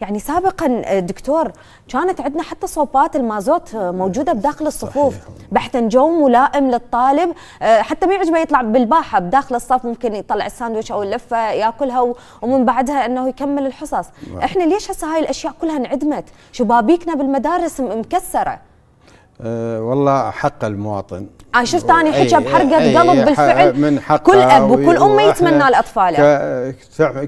يعني سابقا آه، دكتور كانت عندنا حتى صوبات المازوت آه، موجوده بداخل الصفوف بحثا جو ملائم للطالب آه، حتى ما يعجبه يطلع بالباحه بداخل الصف ممكن يطلع الساندويتش او اللفه ياكلها ومن بعدها انه يكمل الحصص نعم. احنا ليش هسه هاي الاشياء كلها انعدمت شبابيكنا بالمدارس مكسره أه والله حق المواطن آه، شفت انا حكى بحرقه قلب بالفعل من حقه كل اب وكل ام يتمنى لاطفاله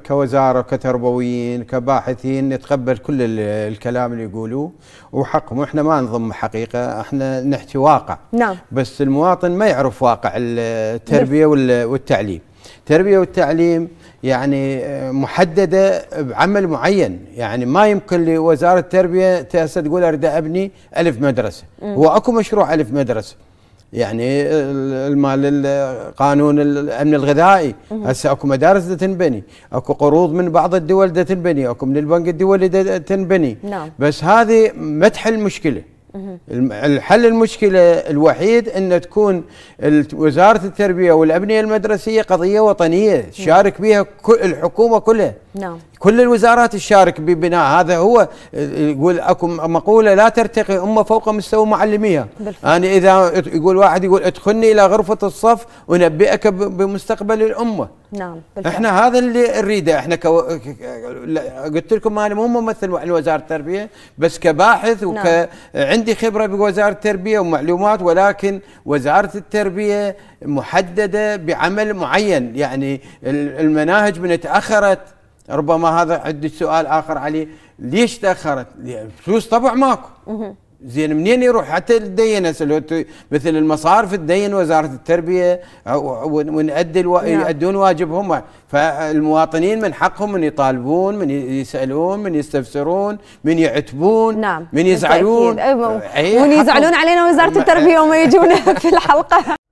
كوزاره كتربويين كباحثين نتقبل كل الكلام اللي يقولوه وحقهم احنا ما نضم حقيقه احنا نحكي واقع نعم بس المواطن ما يعرف واقع التربيه والتعليم التربيه والتعليم يعني آه، محدده بعمل معين يعني ما يمكن لوزاره التربيه تاسه تقول اريد ابني ألف مدرسه مم. هو اكو مشروع ألف مدرسه يعني المال القانون الامن الغذائي هسه اكو مدارس دا تنبني اكو قروض من بعض الدول دا تنبني اكو من البنك الدولي دا تنبني نعم. بس هذه ما تحل مشكله الحل المشكلة الوحيد أن تكون وزارة التربية والأبنية المدرسية قضية وطنية تشارك بها الحكومة كلها نعم كل الوزارات تشارك ببناء هذا هو يقول اكو مقوله لا ترتقي امه فوق مستوى معلميها بالفعل. يعني اذا يقول واحد يقول ادخلني الى غرفه الصف انبئك بمستقبل الامه نعم بالفعل. احنا هذا اللي نريده احنا كو... قلت لكم انا مو ممثل وزاره التربيه بس كباحث نعم. وك نعم. عندي خبره بوزاره التربيه ومعلومات ولكن وزاره التربيه محدده بعمل معين يعني المناهج من تاخرت ربما هذا عندك سؤال اخر علي ليش تاخرت؟ فلوس طبع ماكو زين منين يروح حتى الدين هسه مثل المصارف تدين وزاره التربيه ونأدي الو... نعم. يؤدون واجبهم فالمواطنين من حقهم من يطالبون من يسالون من يستفسرون من يعتبون نعم. من يزعلون أيوة. من يزعلون علينا وزاره التربيه وما يجونا في الحلقه